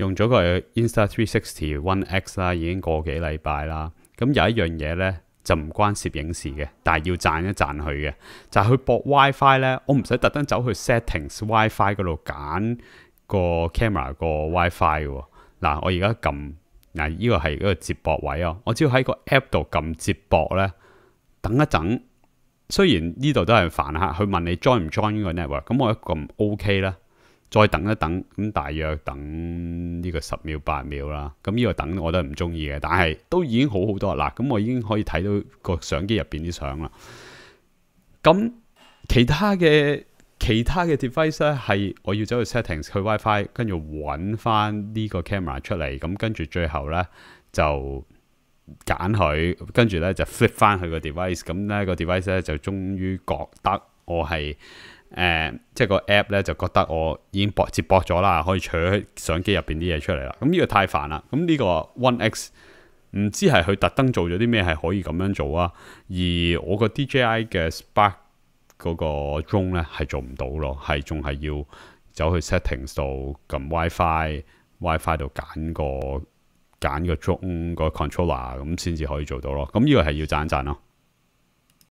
用咗個 Insta360 One X 啦，已經過幾禮拜啦。咁有一樣嘢咧就唔關攝影事嘅，但係要讚一讚佢嘅，就係佢博 WiFi 咧，我唔使特登走去 Settings WiFi 嗰度揀個 camera 個 WiFi 喎。嗱，我而家撳嗱，呢個係嗰個接駁位啊，我只要喺個 app 度撳接駁咧，等一等。雖然呢度都係煩客，佢問你 join 唔 join 呢個 network，咁我一撳 OK 啦。再等一等，咁大約等呢個十秒八秒啦。咁呢個等我都唔中意嘅，但係都已經好好多啦。咁我已經可以睇到個相機入邊啲相啦。咁其他嘅其他嘅 device 咧，係我要走去 setting s 去 WiFi，跟住揾翻呢個 camera 出嚟，咁跟住最後咧就揀佢，跟住咧就 flip 翻佢個 device，咁咧個 device 咧就終於覺得我係。誒，即係個 app 咧就覺得我已經博接博咗啦，可以取相機入邊啲嘢出嚟啦。咁呢個太煩啦。咁呢個 One X 唔知係佢特登做咗啲咩係可以咁樣做啊？而我個 DJI 嘅 Spark 嗰個鐘咧係做唔到咯，係仲係要走去 settings 度撳 WiFi，WiFi 度揀個揀個鐘個 controller 咁先至可以做到咯。咁呢個係要賺一賺咯。